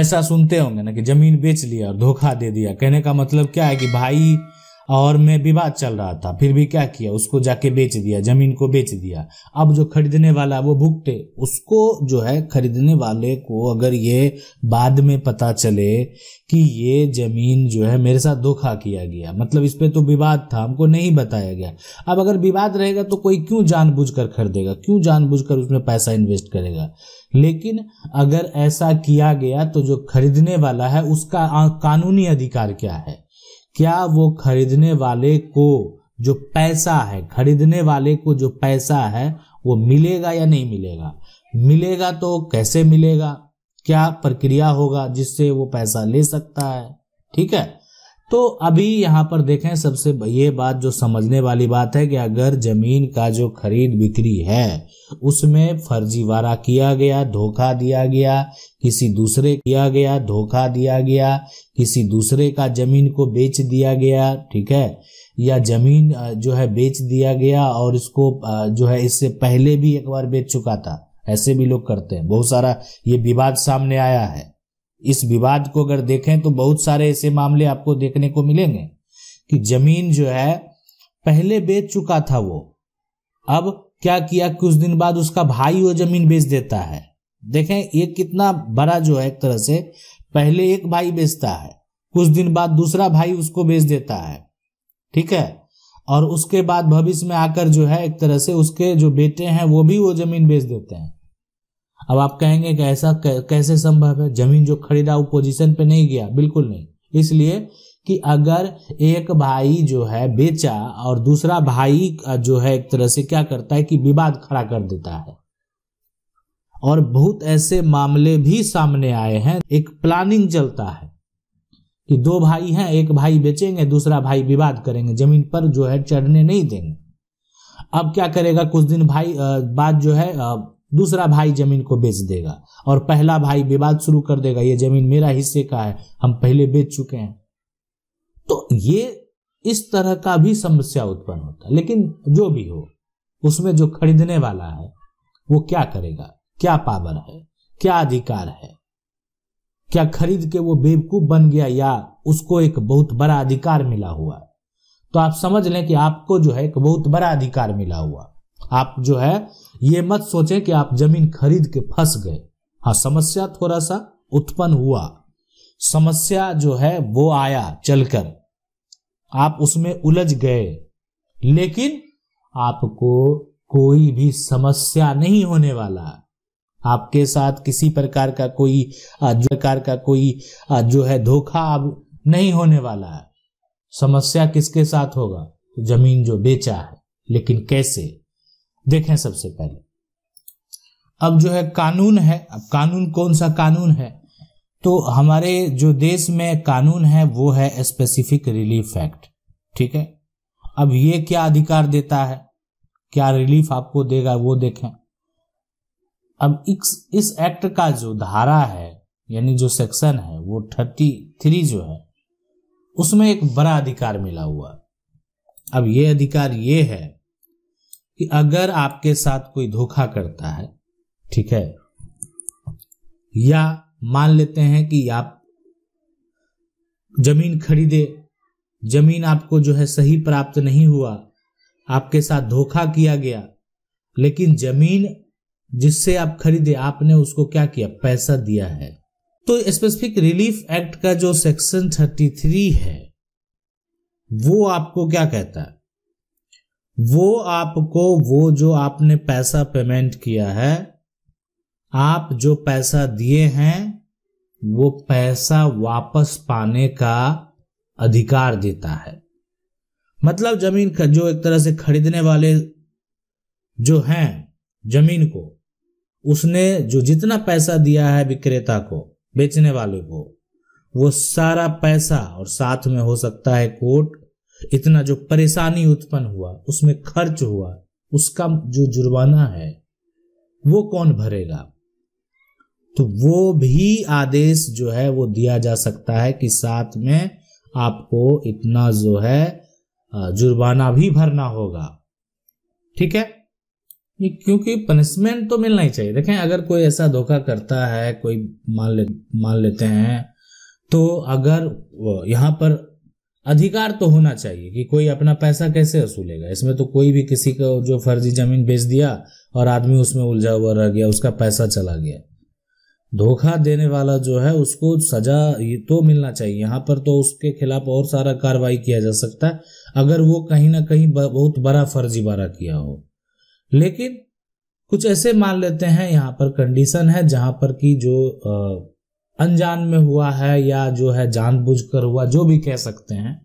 ऐसा सुनते होंगे ना कि जमीन बेच लिया और धोखा दे दिया कहने का मतलब क्या है कि भाई और में विवाद चल रहा था फिर भी क्या किया उसको जाके बेच दिया जमीन को बेच दिया अब जो खरीदने वाला वो भुगते उसको जो है खरीदने वाले को अगर ये बाद में पता चले कि ये जमीन जो है मेरे साथ धोखा किया गया मतलब इस पर तो विवाद था हमको नहीं बताया गया अब अगर विवाद रहेगा तो कोई क्यों जानबूझकर खरीदेगा क्यों जानबूझकर उसमें पैसा इन्वेस्ट करेगा लेकिन अगर ऐसा किया गया तो जो खरीदने वाला है उसका कानूनी अधिकार क्या है क्या वो खरीदने वाले को जो पैसा है खरीदने वाले को जो पैसा है वो मिलेगा या नहीं मिलेगा मिलेगा तो कैसे मिलेगा क्या प्रक्रिया होगा जिससे वो पैसा ले सकता है ठीक है तो अभी यहाँ पर देखें सबसे ये बात जो समझने वाली बात है कि अगर जमीन का जो खरीद बिक्री है उसमें फर्जीवाड़ा किया गया धोखा दिया गया किसी दूसरे किया गया धोखा दिया गया किसी दूसरे का जमीन को बेच दिया गया ठीक है या जमीन जो है बेच दिया गया और इसको जो है इससे पहले भी एक बार बेच चुका था ऐसे भी लोग करते हैं बहुत सारा ये विवाद सामने आया है इस विवाद को अगर देखें तो बहुत सारे ऐसे मामले आपको देखने को मिलेंगे कि जमीन जो है पहले बेच चुका था वो अब क्या किया कुछ दिन बाद उसका भाई वो जमीन बेच देता है देखें ये कितना बड़ा जो है एक तरह से पहले एक भाई बेचता है कुछ दिन बाद दूसरा भाई उसको बेच देता है ठीक है और उसके बाद भविष्य में आकर जो है एक तरह से उसके जो बेटे हैं वो भी वो जमीन बेच देते हैं अब आप कहेंगे कि ऐसा कैसे संभव है जमीन जो खरीदा वो पोजीशन पे नहीं गया बिल्कुल नहीं इसलिए कि अगर एक भाई जो है बेचा और दूसरा भाई जो है एक तरह से क्या करता है कि विवाद खड़ा कर देता है और बहुत ऐसे मामले भी सामने आए हैं एक प्लानिंग चलता है कि दो भाई हैं एक भाई बेचेंगे दूसरा भाई विवाद करेंगे जमीन पर जो है चढ़ने नहीं देंगे अब क्या करेगा कुछ दिन भाई बाद जो है दूसरा भाई जमीन को बेच देगा और पहला भाई विवाद शुरू कर देगा ये जमीन मेरा हिस्से का है हम पहले बेच चुके हैं तो ये इस तरह का भी समस्या उत्पन्न होता है लेकिन जो भी हो उसमें जो खरीदने वाला है वो क्या करेगा क्या पावर है क्या अधिकार है क्या खरीद के वो बेवकूफ बन गया या उसको एक बहुत बड़ा अधिकार मिला हुआ है तो आप समझ लें कि आपको जो है एक बहुत बड़ा अधिकार मिला हुआ आप जो है ये मत सोचें कि आप जमीन खरीद के फंस गए हाँ समस्या थोड़ा सा उत्पन्न हुआ समस्या जो है वो आया चलकर आप उसमें उलझ गए लेकिन आपको कोई भी समस्या नहीं होने वाला आपके साथ किसी प्रकार का कोई प्रकार का कोई जो है धोखा अब नहीं होने वाला है समस्या किसके साथ होगा जमीन जो बेचा है लेकिन कैसे देखें सबसे पहले अब जो है कानून है अब कानून कौन सा कानून है तो हमारे जो देश में कानून है वो है स्पेसिफिक रिलीफ एक्ट ठीक है अब ये क्या अधिकार देता है क्या रिलीफ आपको देगा वो देखें अब इस इस एक्ट का जो धारा है यानी जो सेक्शन है वो थर्टी थ्री जो है उसमें एक बड़ा अधिकार मिला हुआ अब ये अधिकार ये है कि अगर आपके साथ कोई धोखा करता है ठीक है या मान लेते हैं कि आप जमीन खरीदे जमीन आपको जो है सही प्राप्त नहीं हुआ आपके साथ धोखा किया गया लेकिन जमीन जिससे आप खरीदे आपने उसको क्या किया पैसा दिया है तो स्पेसिफिक रिलीफ एक्ट का जो सेक्शन 33 है वो आपको क्या कहता है वो आपको वो जो आपने पैसा पेमेंट किया है आप जो पैसा दिए हैं वो पैसा वापस पाने का अधिकार देता है मतलब जमीन जो एक तरह से खरीदने वाले जो हैं जमीन को उसने जो जितना पैसा दिया है विक्रेता को बेचने वाले को वो सारा पैसा और साथ में हो सकता है कोर्ट इतना जो परेशानी उत्पन्न हुआ उसमें खर्च हुआ उसका जो जुर्माना है वो कौन भरेगा तो वो भी आदेश जो है वो दिया जा सकता है कि साथ में आपको इतना जो है जुर्माना भी भरना होगा ठीक है क्योंकि पनिशमेंट तो मिलना ही चाहिए देखें अगर कोई ऐसा धोखा करता है कोई मान ले मान लेते हैं तो अगर यहां पर अधिकार तो होना चाहिए कि कोई अपना पैसा कैसे वसूलेगा इसमें तो कोई भी किसी को जो फर्जी जमीन बेच दिया और आदमी उसमें उलझा हुआ रह गया उसका पैसा चला गया धोखा देने वाला जो है उसको सजा तो मिलना चाहिए यहाँ पर तो उसके खिलाफ और सारा कार्रवाई किया जा सकता है अगर वो कहीं ना कहीं बहुत बड़ा फर्जी बारा किया हो लेकिन कुछ ऐसे मान लेते हैं यहाँ पर कंडीशन है जहां पर कि जो आ, अनजान में हुआ है या जो है जानबूझकर हुआ जो भी कह सकते हैं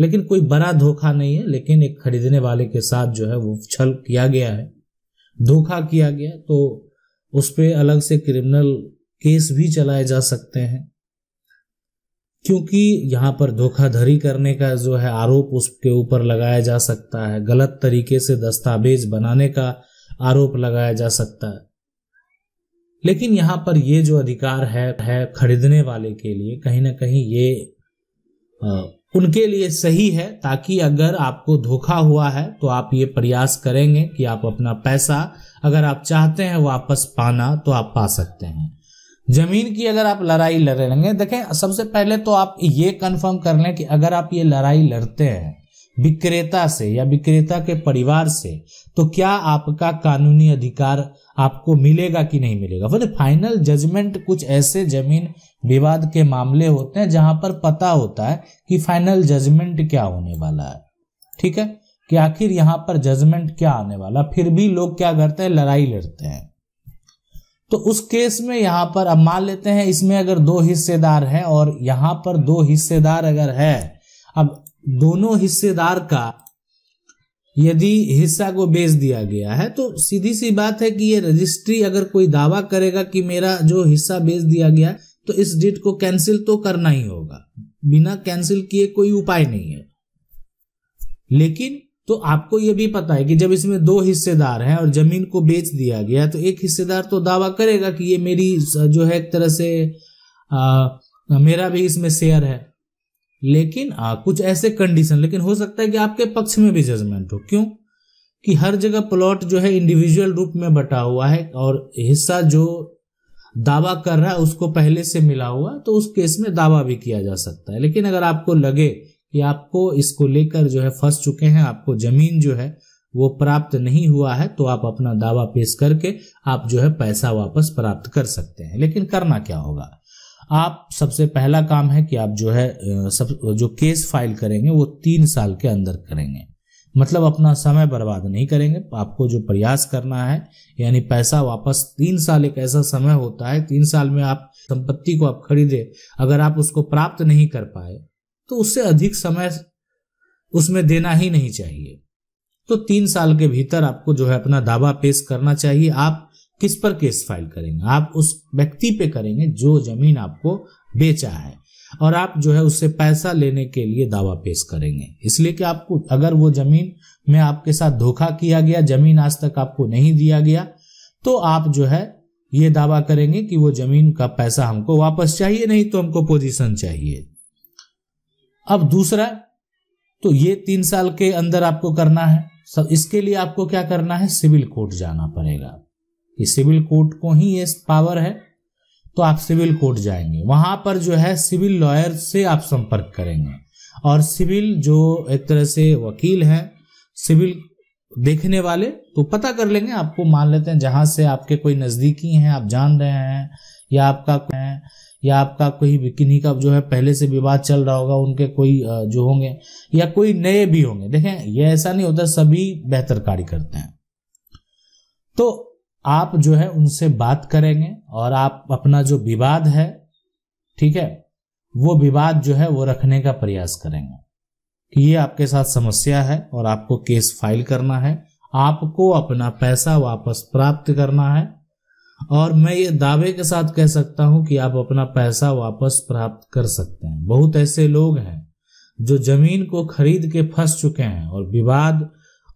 लेकिन कोई बड़ा धोखा नहीं है लेकिन एक खरीदने वाले के साथ जो है वो छल किया गया है धोखा किया गया तो उस पर अलग से क्रिमिनल केस भी चलाए जा सकते हैं क्योंकि यहां पर धोखाधड़ी करने का जो है आरोप उसके ऊपर लगाया जा सकता है गलत तरीके से दस्तावेज बनाने का आरोप लगाया जा सकता है लेकिन यहाँ पर ये जो अधिकार है है खरीदने वाले के लिए कहीं ना कहीं ये आ, उनके लिए सही है ताकि अगर आपको धोखा हुआ है तो आप ये प्रयास करेंगे कि आप अपना पैसा अगर आप चाहते हैं वापस पाना तो आप पा सकते हैं जमीन की अगर आप लड़ाई लड़ेंगे देखें सबसे पहले तो आप ये कंफर्म कर लें कि अगर आप ये लड़ाई लड़ते हैं विक्रेता से या विक्रेता के परिवार से तो क्या आपका कानूनी अधिकार आपको मिलेगा कि नहीं मिलेगा बोले फाइनल जजमेंट कुछ ऐसे जमीन विवाद के मामले होते हैं जहां पर पता होता है कि फाइनल जजमेंट क्या होने वाला है ठीक है कि आखिर यहां पर जजमेंट क्या आने वाला फिर भी लोग क्या करते हैं लड़ाई लड़ते हैं तो उस केस में यहां पर अब मान लेते हैं इसमें अगर दो हिस्सेदार हैं और यहां पर दो हिस्सेदार अगर है अब दोनों हिस्सेदार का यदि हिस्सा को बेच दिया गया है तो सीधी सी बात है कि ये रजिस्ट्री अगर कोई दावा करेगा कि मेरा जो हिस्सा बेच दिया गया तो इस डेट को कैंसिल तो करना ही होगा बिना कैंसिल किए कोई उपाय नहीं है लेकिन तो आपको यह भी पता है कि जब इसमें दो हिस्सेदार हैं और जमीन को बेच दिया गया तो एक हिस्सेदार तो दावा करेगा कि ये मेरी जो है एक तरह से आ, मेरा भी इसमें शेयर है लेकिन आ, कुछ ऐसे कंडीशन लेकिन हो सकता है कि आपके पक्ष में भी जजमेंट हो क्यों कि हर जगह प्लॉट जो है इंडिविजुअल रूप में बटा हुआ है और हिस्सा जो दावा कर रहा है उसको पहले से मिला हुआ तो उस केस में दावा भी किया जा सकता है लेकिन अगर आपको लगे कि आपको इसको लेकर जो है फंस चुके हैं आपको जमीन जो है वो प्राप्त नहीं हुआ है तो आप अपना दावा पेश करके आप जो है पैसा वापस प्राप्त कर सकते हैं लेकिन करना क्या होगा आप सबसे पहला काम है कि आप जो है सब जो केस फाइल करेंगे वो तीन साल के अंदर करेंगे मतलब अपना समय बर्बाद नहीं करेंगे आपको जो प्रयास करना है यानी पैसा वापस तीन साल एक ऐसा समय होता है तीन साल में आप संपत्ति को आप खरीदे अगर आप उसको प्राप्त नहीं कर पाए तो उससे अधिक समय उसमें देना ही नहीं चाहिए तो तीन साल के भीतर आपको जो है अपना दावा पेश करना चाहिए आप किस पर केस फाइल करेंगे आप उस व्यक्ति पे करेंगे जो जमीन आपको बेचा है और आप जो है उससे पैसा लेने के लिए दावा पेश करेंगे इसलिए कि आपको अगर वो जमीन में आपके साथ धोखा किया गया जमीन आज तक आपको नहीं दिया गया तो आप जो है ये दावा करेंगे कि वो जमीन का पैसा हमको वापस चाहिए नहीं तो हमको पोजीशन चाहिए अब दूसरा तो ये तीन साल के अंदर आपको करना है सब इसके लिए आपको क्या करना है सिविल कोर्ट जाना पड़ेगा कि सिविल कोर्ट को ही ये पावर है तो आप सिविल कोर्ट जाएंगे वहां पर जो है सिविल लॉयर से आप संपर्क करेंगे और सिविल जो एक तरह से वकील हैं सिविल देखने वाले तो पता कर लेंगे आपको मान लेते हैं जहां से आपके कोई नजदीकी हैं आप जान रहे हैं या आपका है या आपका कोई किन्हीं का जो है पहले से विवाद चल रहा होगा उनके कोई जो होंगे या कोई नए भी होंगे देखें यह ऐसा नहीं होता सभी बेहतर कार्य करते हैं तो आप जो है उनसे बात करेंगे और आप अपना जो विवाद है ठीक है वो विवाद जो है वो रखने का प्रयास करेंगे कि ये आपके साथ समस्या है और आपको केस फाइल करना है आपको अपना पैसा वापस प्राप्त करना है और मैं ये दावे के साथ कह सकता हूं कि आप अपना पैसा वापस प्राप्त कर सकते हैं बहुत ऐसे लोग हैं जो जमीन को खरीद के फंस चुके हैं और विवाद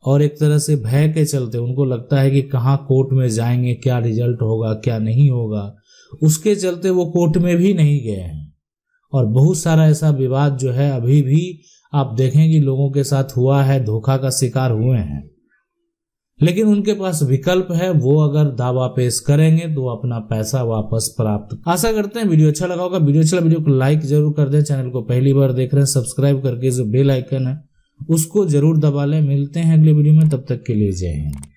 और एक तरह से भय के चलते उनको लगता है कि कहाँ कोर्ट में जाएंगे क्या रिजल्ट होगा क्या नहीं होगा उसके चलते वो कोर्ट में भी नहीं गए हैं और बहुत सारा ऐसा विवाद जो है अभी भी आप देखें कि लोगों के साथ हुआ है धोखा का शिकार हुए हैं लेकिन उनके पास विकल्प है वो अगर दावा पेश करेंगे तो अपना पैसा वापस प्राप्त आशा करते हैं वीडियो अच्छा लगा होगा वीडियो अच्छा वीडियो को लाइक जरूर कर दें चैनल को पहली बार देख रहे हैं सब्सक्राइब करके जो बेल आइकन है उसको ज़रूर दबा लें मिलते हैं अगले वीडियो में तब तक के लिए जय हिंद